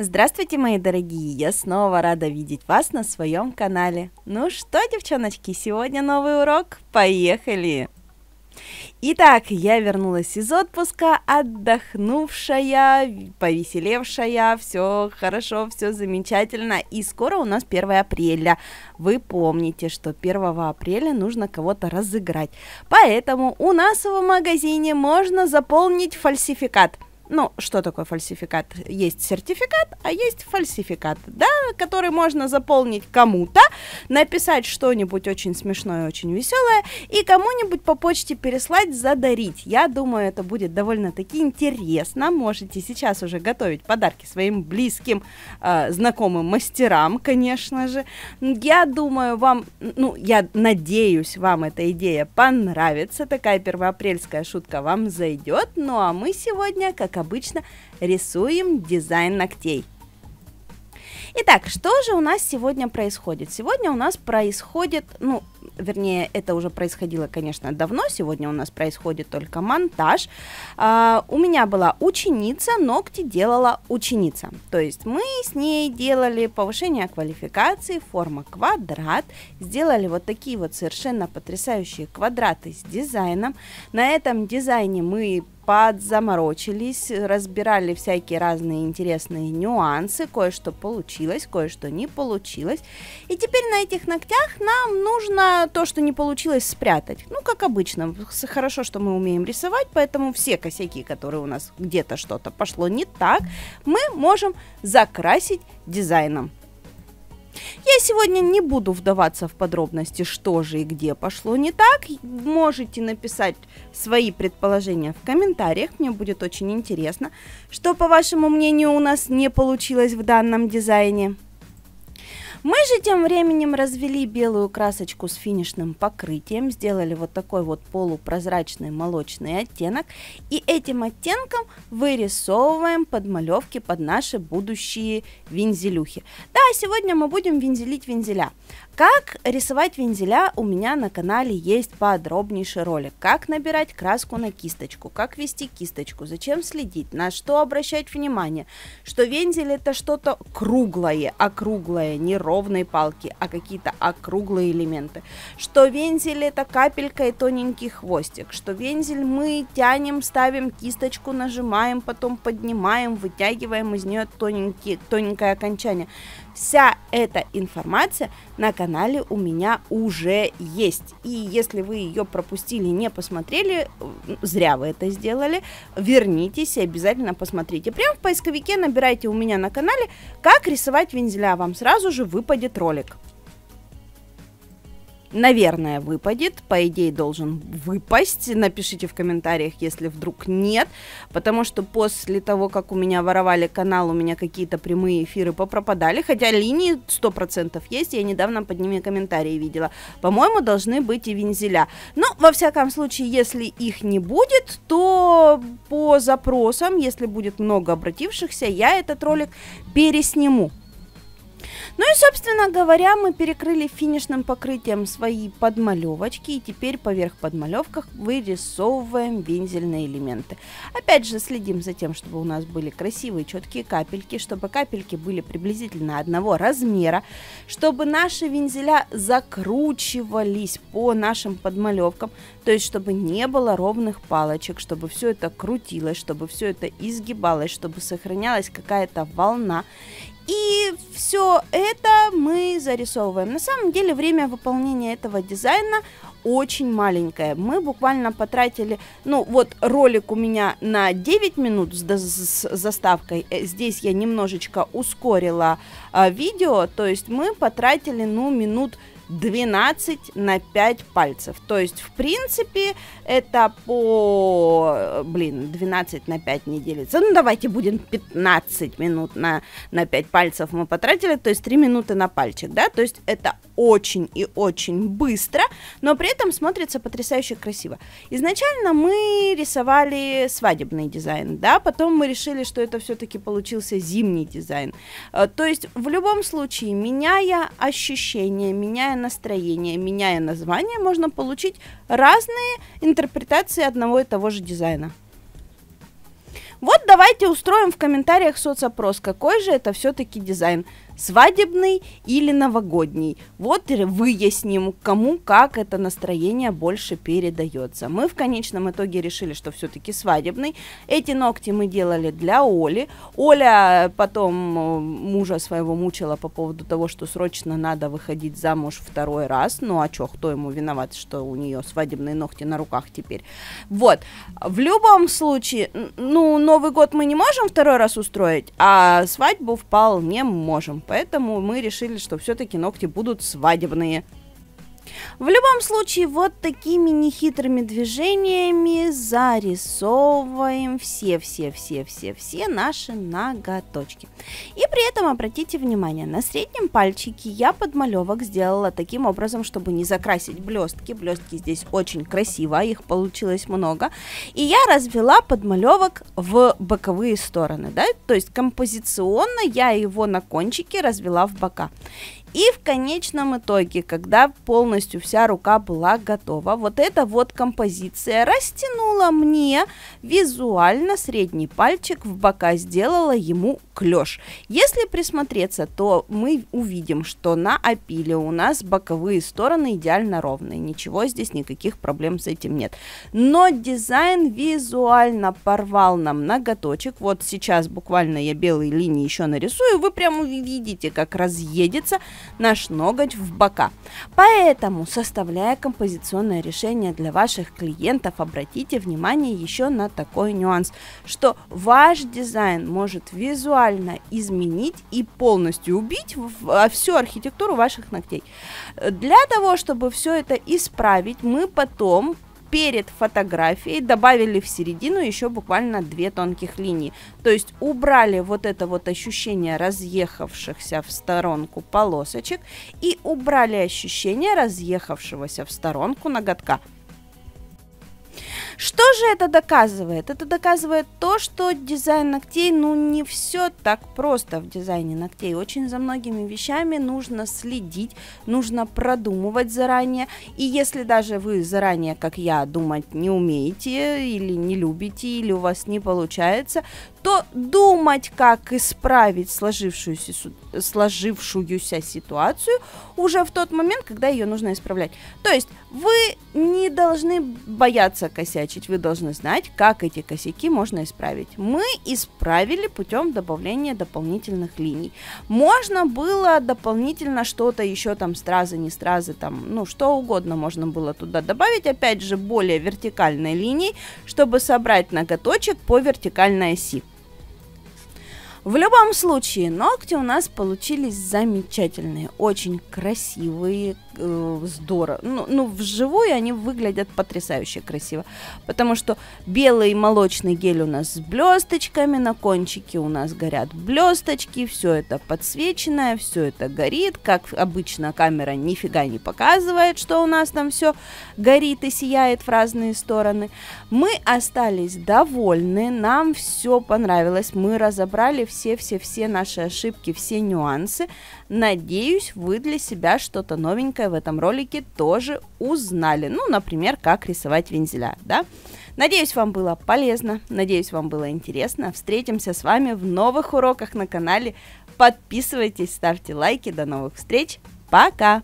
Здравствуйте, мои дорогие! Я снова рада видеть вас на своем канале. Ну что, девчоночки, сегодня новый урок. Поехали! Итак, я вернулась из отпуска, отдохнувшая, повеселевшая, все хорошо, все замечательно. И скоро у нас 1 апреля. Вы помните, что 1 апреля нужно кого-то разыграть. Поэтому у нас в магазине можно заполнить фальсификат – ну, что такое фальсификат? Есть сертификат, а есть фальсификат, да, который можно заполнить кому-то, написать что-нибудь очень смешное, очень веселое и кому-нибудь по почте переслать, задарить. Я думаю, это будет довольно-таки интересно. Можете сейчас уже готовить подарки своим близким, э, знакомым мастерам, конечно же. Я думаю, вам, ну, я надеюсь, вам эта идея понравится. Такая первоапрельская шутка вам зайдет. Ну а мы сегодня, как обычно, рисуем дизайн ногтей. Итак, что же у нас сегодня происходит? Сегодня у нас происходит, ну, вернее, это уже происходило, конечно, давно, сегодня у нас происходит только монтаж. А, у меня была ученица, ногти делала ученица. То есть мы с ней делали повышение квалификации, форма квадрат, сделали вот такие вот совершенно потрясающие квадраты с дизайном. На этом дизайне мы подзаморочились, разбирали всякие разные интересные нюансы, кое-что получилось, кое-что не получилось. И теперь на этих ногтях нам нужно то, что не получилось, спрятать. Ну, как обычно. Хорошо, что мы умеем рисовать, поэтому все косяки, которые у нас где-то что-то пошло не так, мы можем закрасить дизайном. Я сегодня не буду вдаваться в подробности, что же и где пошло не так. Можете написать свои предположения в комментариях, мне будет очень интересно, что, по вашему мнению, у нас не получилось в данном дизайне. Мы же тем временем развели белую красочку с финишным покрытием, сделали вот такой вот полупрозрачный молочный оттенок, и этим оттенком вырисовываем подмалевки под наши будущие вензелюхи. Да, сегодня мы будем вензелить вензеля. Как рисовать вензеля у меня на канале есть подробнейший ролик. Как набирать краску на кисточку, как вести кисточку, зачем следить, на что обращать внимание, что вензель это что-то круглое, а круглое не ровное ровные палки, а какие-то округлые элементы. Что вензель это капелька и тоненький хвостик, что вензель мы тянем, ставим кисточку, нажимаем, потом поднимаем, вытягиваем из нее тоненькие, тоненькое окончание. Вся эта информация на канале у меня уже есть. И если вы ее пропустили, не посмотрели, зря вы это сделали, вернитесь и обязательно посмотрите. Прямо в поисковике набирайте у меня на канале «Как рисовать вензеля». Вам сразу же вы выпадет ролик. Наверное, выпадет. По идее, должен выпасть. Напишите в комментариях, если вдруг нет. Потому что после того, как у меня воровали канал, у меня какие-то прямые эфиры попропадали. Хотя линии 100% есть. Я недавно под ними комментарии видела. По-моему, должны быть и вензеля. Но, ну, во всяком случае, если их не будет, то по запросам, если будет много обратившихся, я этот ролик пересниму. Ну и, собственно говоря, мы перекрыли финишным покрытием свои подмалевочки и теперь поверх подмалевках вырисовываем вензельные элементы. Опять же, следим за тем, чтобы у нас были красивые четкие капельки, чтобы капельки были приблизительно одного размера, чтобы наши вензеля закручивались по нашим подмалевкам, то есть чтобы не было ровных палочек, чтобы все это крутилось, чтобы все это изгибалось, чтобы сохранялась какая-то волна. И все это мы зарисовываем. На самом деле время выполнения этого дизайна очень маленькое. Мы буквально потратили, ну вот ролик у меня на 9 минут с, с заставкой. Э, здесь я немножечко ускорила а, видео, то есть мы потратили, ну, минут 12 на 5 пальцев. То есть, в принципе, это по... Блин, 12 на 5 не делится. Ну, давайте будем 15 минут на, на 5 пальцев мы потратили, то есть 3 минуты на пальчик, да? То есть это очень и очень быстро, но при этом смотрится потрясающе красиво. Изначально мы рисовали свадебный дизайн, да, потом мы решили, что это все-таки получился зимний дизайн. Э, то есть в любом случае, меняя ощущения, меняя настроение, меняя название, можно получить разные интерпретации одного и того же дизайна. Вот давайте устроим в комментариях соцопрос, какой же это все-таки дизайн свадебный или новогодний. Вот выясним, кому как это настроение больше передается. Мы в конечном итоге решили, что все-таки свадебный. Эти ногти мы делали для Оли. Оля потом э, мужа своего мучила по поводу того, что срочно надо выходить замуж второй раз. Ну а чё, кто ему виноват, что у нее свадебные ногти на руках теперь? Вот. В любом случае, ну, Новый год мы не можем второй раз устроить, а свадьбу вполне можем. Поэтому мы решили, что все-таки ногти будут свадебные. В любом случае, вот такими нехитрыми движениями зарисовываем все-все-все-все-все наши ноготочки. И при этом обратите внимание, на среднем пальчике я подмалевок сделала таким образом, чтобы не закрасить блестки. Блестки здесь очень красиво, их получилось много. И я развела подмалевок в боковые стороны, да, то есть композиционно я его на кончике развела в бока. И в конечном итоге, когда полностью вся рука была готова, вот эта вот композиция растянула мне визуально средний пальчик в бока, сделала ему клеш. Если присмотреться, то мы увидим, что на опиле у нас боковые стороны идеально ровные, ничего здесь, никаких проблем с этим нет. Но дизайн визуально порвал нам ноготочек, вот сейчас буквально я белые линии еще нарисую, вы прямо увидите, как разъедется – наш ноготь в бока. Поэтому, составляя композиционное решение для ваших клиентов, обратите внимание еще на такой нюанс, что ваш дизайн может визуально изменить и полностью убить а, всю архитектуру ваших ногтей. Для того, чтобы все это исправить, мы потом перед фотографией добавили в середину еще буквально две тонких линии. То есть убрали вот это вот ощущение разъехавшихся в сторонку полосочек и убрали ощущение разъехавшегося в сторонку ноготка. Что же это доказывает? Это доказывает то, что дизайн ногтей, ну не все так просто в дизайне ногтей. Очень за многими вещами нужно следить, нужно продумывать заранее. И если даже вы заранее, как я, думать не умеете или не любите, или у вас не получается, то думать, как исправить сложившуюся, сложившуюся ситуацию уже в тот момент, когда ее нужно исправлять. То есть вы не должны бояться косячить вы должны знать, как эти косяки можно исправить. Мы исправили путем добавления дополнительных линий. Можно было дополнительно что-то еще там стразы, не стразы, там, ну, что угодно можно было туда добавить. Опять же, более вертикальной линии, чтобы собрать ноготочек по вертикальной оси. В любом случае, ногти у нас получились замечательные, очень красивые, э, здорово. Ну, ну, вживую они выглядят потрясающе красиво, потому что белый молочный гель у нас с блесточками, на кончике у нас горят блесточки, все это подсвеченное, все это горит, как обычно камера нифига не показывает, что у нас там все горит и сияет в разные стороны. Мы остались довольны, нам все понравилось, мы разобрали все все-все-все наши ошибки, все нюансы. Надеюсь, вы для себя что-то новенькое в этом ролике тоже узнали. Ну, например, как рисовать вензеля, да? Надеюсь, вам было полезно, надеюсь, вам было интересно. Встретимся с вами в новых уроках на канале. Подписывайтесь, ставьте лайки. До новых встреч. Пока!